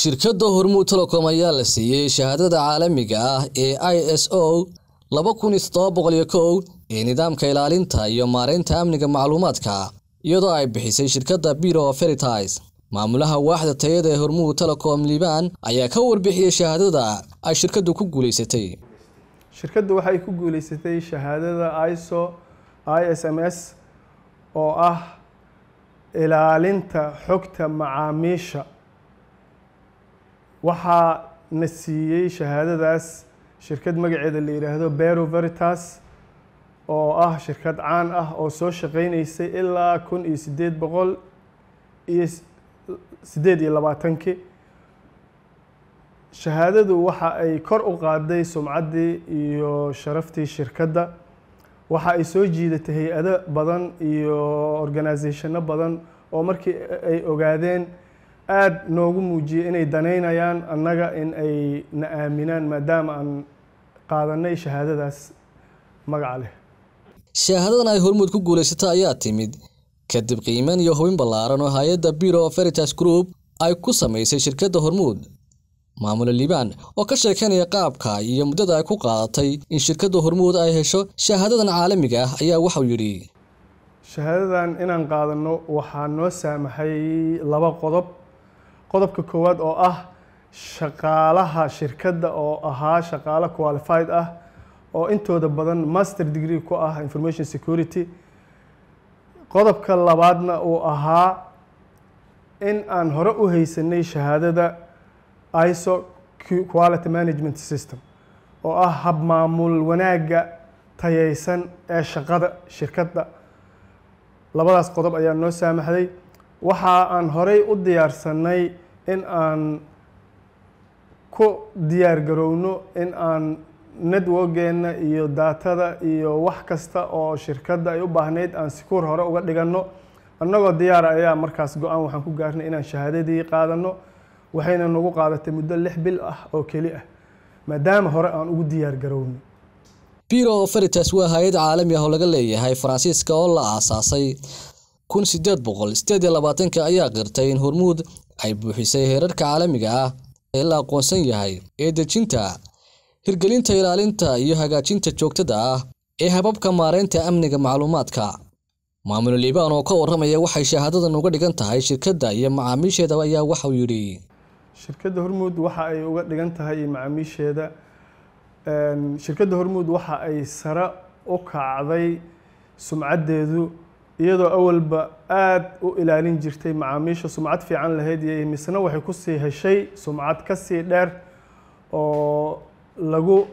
shirkadda hormuud telecom ayaa la siiyey shahaadada caalamiga ah ee i s o laba kun iyo boqoliyo boqol kow ee nidaamka ilaalinta iyo maareynta amniga macluumaadka iyadoo ay bixisay shirkadda biro of maamulaha waaxda tayada ee hormuud telecom liban ayaa ka warbixiyey shahaadada ay shirkaddu ku guuleysatay shirkaddu waxay ku guuleysatay shahaadada iso i s m s oo ah ilaalinta xogta macaamiisha waxaa na siiyey shahaadadaas shirkad magaceeda la yidhaahdo bero veritas oo ah shirkad caan ah oo soo shaqaynaysay ilaa kun iyo sideed boqol iyo siddeed iyo labaatankii shahaadadu waxa ay kor u qaaday sumcaddii iyo sharaftii shirkadda waxa ay soo jiidatay hay-ado badan iyo organisationno badan oo markii ay ogaadeen aada noogu muujiyey inay danaynayaan annaga in ay na aaminaan maadaama aan qaadanay shahaadadaas magaca leh shahaadadan ay hormuud ku guulaysata ayaa timid kadib qiimeyn iyo hubin ballaaran oo hay-adda bureau of group ay ku samaysay shirkadda hormuud maamule liibaan oo ka sheekeynaya qaabka iyo muddada ay ku qaadatay in shirkadda hormuud ay hesho shahaadadan caalamiga ah ayaa waxau yidhi shahaadadan inaan qaadano waxaa noo saamaxay laba qodob qodobka koowaad oo ah shaqaalaha shirkadda oo ahaa shaqaalo qualified ah oo intooda badan master degree ku ah information security qodobka labaadna uu ahaa in aan hore u haysanay shahaadada iso quality management system oo ah hab maamul wanaagga tayaysan ee shaqada shirkadda labadaas qodob ayaa noo saamaxday waxa aan horey u diyaarsanay in aan ku diyaargarowno in aan networkeenna iyo daatada iyo wax kasta oo shirkadda ay u baahnayd aan sikuur hore uga dhiganno annagoo diyaara ah ayaa markaas go-aan waxaan ku gaarnay inaan shahaadadii qaadanno waxayna nagu qaadatay muddo lix bil ah oo keli ah maadaama hore aan ugu diyaargarowno garowno biro faritas waa hay-ad caalami ah oo laga leeyahay faransiiska oo la aasaasay kun sideed boqol sideed iyo labaatanka ayaa qirtay in hormuud waxay buuxisay heerarka caalamiga ah ee la aqoonsan yahay ee dejinta hirgelinta ilaalinta iyo hagaajinta joogtada ah ee hababka maareynta amniga macluumaadka maamul liibaan oo ka waramaya waxay shahaadadan uga dhigan tahay shirkadda iyo macaamiisheeda ayaa waxauu yidhi shirkada hormuud waxa ay uga dhigan tahay macaamiisheeda shirkada hormuud waxa ay sare u kacday sumcaddeedu iyadoo awalba aada u ilaalin jirtay macaamiisha sumcad fiican lahayd iyo imisna waxay kusii heshay sumcad ka sii dheer oo lagu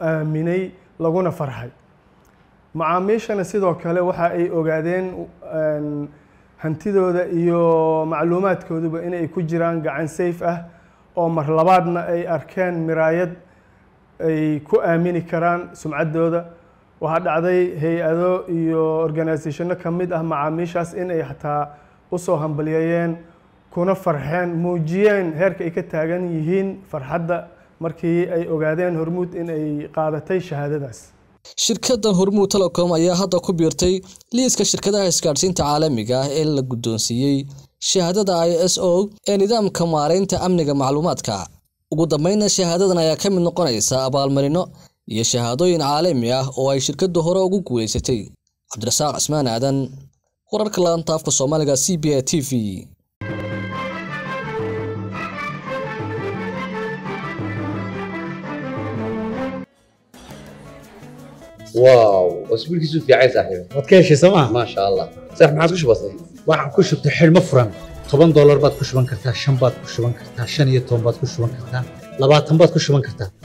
aaminay laguna farxay macaamiishana sidoo kale waxa ay ogaadeen hantidooda iyo macluumaadkooduba inay ku jiraan gacan sayf ah oo mar labaadna ay arkeen miraayad ay ku aamini karaan sumcaddooda waxaa dhacday hay-ado iyo organizathano ka mid ah macaamiishaas inay xataa usoo hambalyeeyeen kuna farxeen muujiyeen heerka ay ka taagan yihiin farxadda markii ay ogaadeen hormuud inay qaadatay shahaadadaas shirkadda hormuud telecom ayaa hadda ku biirtay liiska shirkadaha isgaadhsiinta caalamiga ah ee la guddoonsiiyey shahaadada i s o ee nidaamka maaraynta amniga macluumaadka ugu dambeynna shahaadadan ayaa ka mid noqonaysa abaalmarino iyo shahaadooyin caalami ah oo ay shirkadda hore ugu guulaysatay cabdirasaaq cismaan aadan wararka laanta afka soomaaliga c b a t v واو اسبوع كيسو في عايز صاحبي ما تكيش سما ما شاء الله waxaan ku shubtay xilmo furan toban doolar baad ku shuban kartaa shan baad ku shuban kartaa shan iyo toban baad ku shuban kartaa labaatan baad ku shuban kartaa